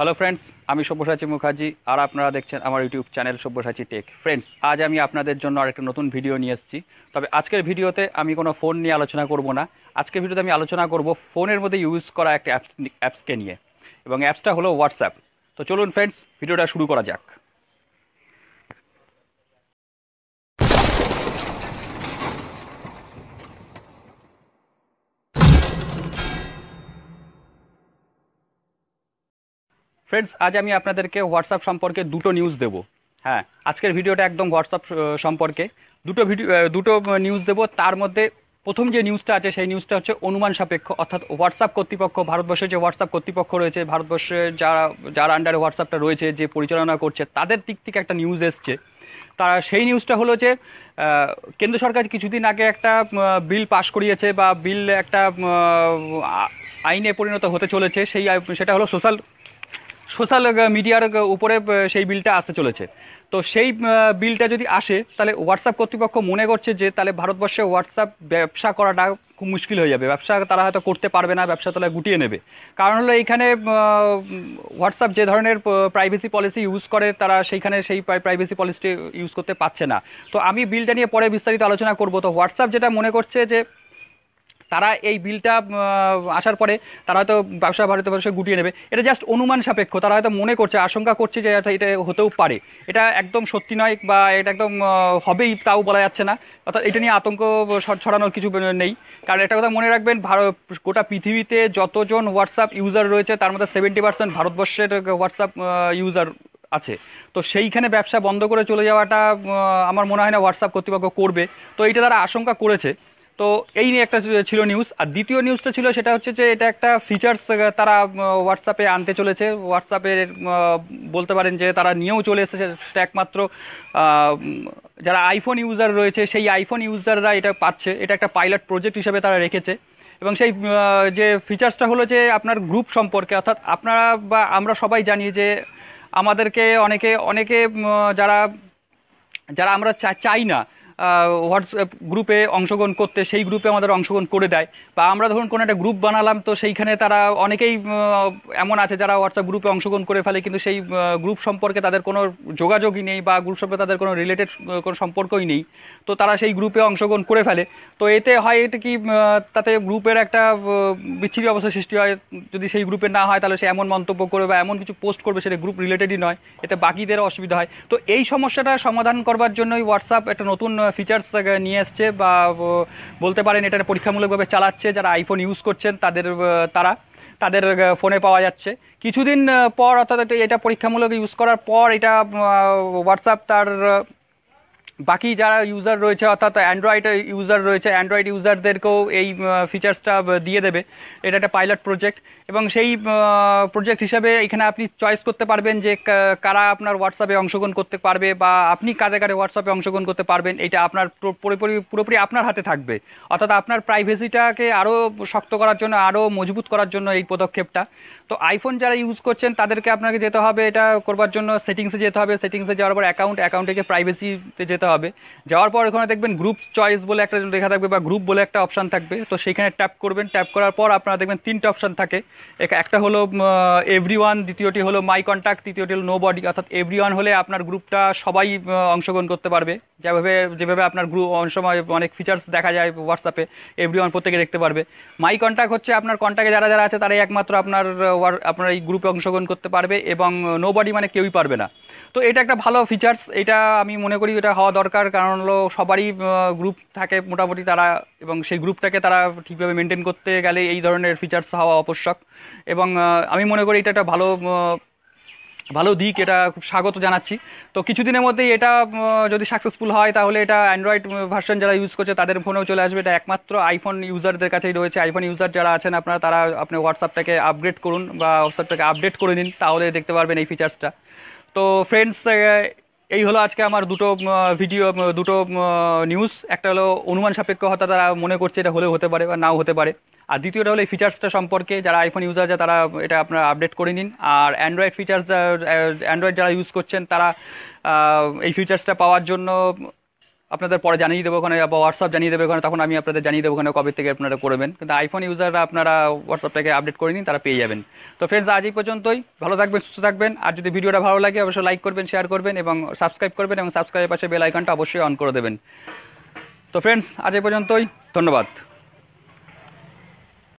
hello friends আমি সব্যসাচী মুখার্জি আর আপনারা দেখছেন আমার YouTube channel Sabyasachi tech friends আজ আমি আপনাদের জন্য আরেকটা নতুন ভিডিও নিয়ে এসেছি তবে আজকের ভিডিওতে আমি কোনো ফোন নিয়ে আলোচনা করব না আজকের ভিডিওতে আমি আলোচনা করব ফোনের মধ্যে ইউজ করা একটা অ্যাপস অ্যাপসকে নিয়ে এবং অ্যাপসটা হলো হোয়াটসঅ্যাপ তো চলুন ফ্রেন্ডস ভিডিওটা শুরু করা যাক ফ্রেন্ডস আজ আমি আপনাদেরকে হোয়াটসঅ্যাপ সম্পর্কে দুটো নিউজ দেব হ্যাঁ আজকের ভিডিওটা একদম হোয়াটসঅ্যাপ সম্পর্কে দুটো ভিডিও দুটো নিউজ দেব তার মধ্যে প্রথম যে নিউজটা আছে সেই নিউজটা হচ্ছে অনুমান সাপেক্ষ অর্থাৎ হোয়াটসঅ্যাপ কর্তৃপক্ষ ভারতবর্ষের যে হোয়াটসঅ্যাপ কর্তৃপক্ষ রয়েছে ভারতবর্ষে যারা যার আন্ডারে হোয়াটসঅ্যাপটা রয়েছে যে পরিচালনা করছে তাদের দিক থেকে একটা নিউজ এসছে তারা সেই নিউজটা হলো যে কেন্দ্র সরকার কিছুদিন আগে একটা বিল পাশ করিয়েছে বা বিল একটা আইনে পরিণত হতে চলেছে সেই সেটা হলো সোশ্যাল সোশ্যাল মিডিয়ার উপরে সেই বিলটা আসতে চলেছে তো সেই বিলটা যদি আসে তাহলে হোয়াটসঅ্যাপ কর্তৃপক্ষ মনে করছে যে তাহলে ভারতবর্ষে হোয়াটসঅ্যাপ ব্যবসা করাটা খুব মুশকিল হয়ে যাবে ব্যবসা তারা হয়তো করতে পারবে না ব্যবসা তারা গুটিয়ে নেবে কারণ হলো এইখানে হোয়াটসঅ্যাপ যে ধরনের প্রাইভেসি পলিসি ইউজ করে তারা সেইখানে সেই প্রাইভেসি পলিসিটি ইউজ করতে পারছে না তো আমি বিলটা নিয়ে পরে বিস্তারিত আলোচনা করব তো হোয়াটসঅ্যাপ যেটা মনে করছে যে তারা এই বিলটা আসার পরে তারা হয়তো ব্যবসা ভারতবর্ষে গুটিয়ে নেবে এটা জাস্ট অনুমান সাপেক্ষ তারা হয়তো মনে করছে আশঙ্কা করছে যে এটা হতেও পারে এটা একদম সত্যি নয় বা এটা একদম হবেই তাও বলা যাচ্ছে না অর্থাৎ এটা নিয়ে আতঙ্ক ছড়ানোর কিছু নেই কারণ একটা কথা মনে রাখবেন ভারত গোটা পৃথিবীতে যতজন হোয়াটসঅ্যাপ ইউজার রয়েছে তার মধ্যে সেভেন্টি পার্সেন্ট ভারতবর্ষের হোয়াটসঅ্যাপ ইউজার আছে তো সেইখানে ব্যবসা বন্ধ করে চলে যাওয়াটা আমার মনে হয় না হোয়াটসঅ্যাপ কর্তৃপক্ষ করবে তো এইটা তারা আশঙ্কা করেছে তো এই নিয়ে একটা ছিল নিউজ আর দ্বিতীয় নিউজটা ছিল সেটা হচ্ছে যে এটা একটা ফিচার্স তারা হোয়াটসঅ্যাপে আনতে চলেছে হোয়াটসঅ্যাপে বলতে পারেন যে তারা নিয়েও চলে এসেছে সেটা একমাত্র যারা আইফোন ইউজার রয়েছে সেই আইফোন ইউজাররা এটা পাচ্ছে এটা একটা পাইলট প্রজেক্ট হিসেবে তারা রেখেছে এবং সেই যে ফিচার্সটা হলো যে আপনার গ্রুপ সম্পর্কে অর্থাৎ আপনারা বা আমরা সবাই জানি যে আমাদেরকে অনেকে অনেকে যারা যারা আমরা চাই না হোয়াটসঅ্যাপ গ্রুপে অংশগ্রহণ করতে সেই গ্রুপে আমাদের অংশগ্রহণ করে দেয় বা আমরা ধরুন কোনো একটা গ্রুপ বানালাম তো সেইখানে তারা অনেকেই এমন আছে যারা হোয়াটসঅ্যাপ গ্রুপে অংশগ্রহণ করে ফেলে কিন্তু সেই গ্রুপ সম্পর্কে তাদের কোনো যোগাযোগই নেই বা গ্রুপ সম্পর্কে তাদের কোনো রিলেটেড কোনো সম্পর্কই নেই তো তারা সেই গ্রুপে অংশগ্রহণ করে ফেলে তো এতে হয় এটা কি তাতে গ্রুপের একটা বিচ্ছিরি অবস্থা সৃষ্টি হয় যদি সেই গ্রুপে না হয় তাহলে সে এমন মন্তব্য করবে বা এমন কিছু পোস্ট করবে সেটা গ্রুপ রিলেটেডই নয় এতে বাকিদেরও অসুবিধা হয় তো এই সমস্যাটা সমাধান করবার জন্যই হোয়াটসঅ্যাপ একটা নতুন ফিচার্স নিয়ে এসছে বা বলতে পারেন এটা পরীক্ষামূলকভাবে চালাচ্ছে যারা আইফোন ইউজ করছেন তাদের তারা তাদের ফোনে পাওয়া যাচ্ছে কিছুদিন পর অর্থাৎ এটা পরীক্ষামূলক ইউজ করার পর এটা হোয়াটসঅ্যাপ তার বাকি যারা ইউজার রয়েছে অর্থাৎ অ্যান্ড্রয়েড ইউজার রয়েছে অ্যান্ড্রয়েড ইউজারদেরকেও এই ফিচার্সটা দিয়ে দেবে এটা একটা পাইলট প্রজেক্ট এবং সেই প্রজেক্ট হিসাবে এখানে আপনি চয়েস করতে পারবেন যে কারা আপনার হোয়াটসঅ্যাপে অংশগ্রহণ করতে পারবে বা আপনি কাদের কারে হোয়াটসঅ্যাপে অংশগ্রহণ করতে পারবেন এটা আপনার পুরোপুরি পুরোপুরি আপনার হাতে থাকবে অর্থাৎ আপনার প্রাইভেসিটাকে আরও শক্ত করার জন্য আরও মজবুত করার জন্য এই পদক্ষেপটা তো আইফোন যারা ইউজ করছেন তাদেরকে আপনাকে যেতে হবে এটা করবার জন্য সেটিংসে যেতে হবে সেটিংসে যাওয়ার পর অ্যাকাউন্ট অ্যাকাউন্টে প্রাইভেসিতে যেতে হবে যাওয়ার পর ওখানে দেখবেন গ্রুপ চয়েস বলে একটা লেখা থাকবে বা গ্রুপ বলে একটা অপশান থাকবে তো সেইখানে ট্যাপ করবেন ট্যাপ করার পর আপনারা দেখবেন তিনটা অপশান থাকে একটা হলো এভরি ওয়ান দ্বিতীয়টি হলো মাই কন্ট্যাক্ট তৃতীয়টি হলো নো বডি অর্থাৎ এভরি ওয়ান হলে আপনার গ্রুপটা সবাই অংশগ্রহণ করতে পারবে যেভাবে যেভাবে আপনার গ্রুপ অনেক সময় অনেক ফিচার্স দেখা যায় হোয়াটসঅ্যাপে এভরি ওয়ান প্রত্যেকে দেখতে পারবে মাই কন্ট্যাক্ট হচ্ছে আপনার কন্ট্যাক্টে যারা যারা আছে তারাই একমাত্র আপনার আপনার এই গ্রুপে অংশগ্রহণ করতে পারবে এবং নো বডি মানে কেউই পারবে না তো এটা একটা ভালো ফিচার্স এটা আমি মনে করি এটা হওয়া দরকার কারণ হলো সবারই গ্রুপ থাকে মোটামুটি তারা এবং সেই গ্রুপটাকে তারা ঠিকভাবে মেনটেন করতে গেলে এই ধরনের ফিচার্স হওয়া আবশ্যক এবং আমি মনে করি এটা একটা ভালো ভালো দিক এটা খুব স্বাগত জানাচ্ছি তো কিছুদিনের মধ্যেই এটা যদি সাকসেসফুল হয় তাহলে এটা অ্যান্ড্রয়েড ভার্সন যারা ইউজ করছে তাদের ফোনেও চলে আসবে এটা একমাত্র আইফোন ইউজারদের কাছেই রয়েছে আইফোন ইউজার যারা আছেন আপনারা তারা আপনি হোয়াটসঅ্যাপটাকে আপগ্রেড করুন বা হোয়াটসঅ্যাপটাকে আপডেট করে নিন তাহলে দেখতে পারবেন এই ফিচার্সটা তো ফ্রেন্ডস এই হলো আজকে আমার দুটো ভিডিও দুটো নিউজ একটা হলো অনুমান সাপেক্ষ হতা তারা মনে করছে এটা হলেও হতে পারে বা নাও হতে পারে আর দ্বিতীয়টা হলো এই ফিচার্সটা সম্পর্কে যারা আইফোন ইউজার আছে তারা এটা আপনারা আপডেট করে নিন আর অ্যান্ড্রয়েড ফিচার্স অ্যান্ড্রয়েড যারা ইউজ করছেন তারা এই ফিচার্সটা পাওয়ার জন্য আপনাদের পরে জানিয়ে দেবো ওখানে বা হোয়াটসঅ্যাপ জানিয়ে দেবে ওখানে তখন আমি আপনাদের জানিয়ে দেবো ওখানে কবে থেকে আপনারা করবেন কিন্তু আইফোন ইউজাররা আপনারা হোয়াটসঅ্যাপটাকে আপডেট করে নিন তারা পেয়ে যাবেন তো ফ্রেন্ডস আজ এই পর্যন্তই ভালো থাকবেন সুস্থ থাকবেন আর যদি ভিডিওটা ভালো লাগে অবশ্যই লাইক করবেন শেয়ার করবেন এবং সাবস্ক্রাইব করবেন এবং সাবস্ক্রাইবের পাশে বেল আইকনটা অবশ্যই অন করে দেবেন তো ফ্রেন্ডস আজ এই পর্যন্তই ধন্যবাদ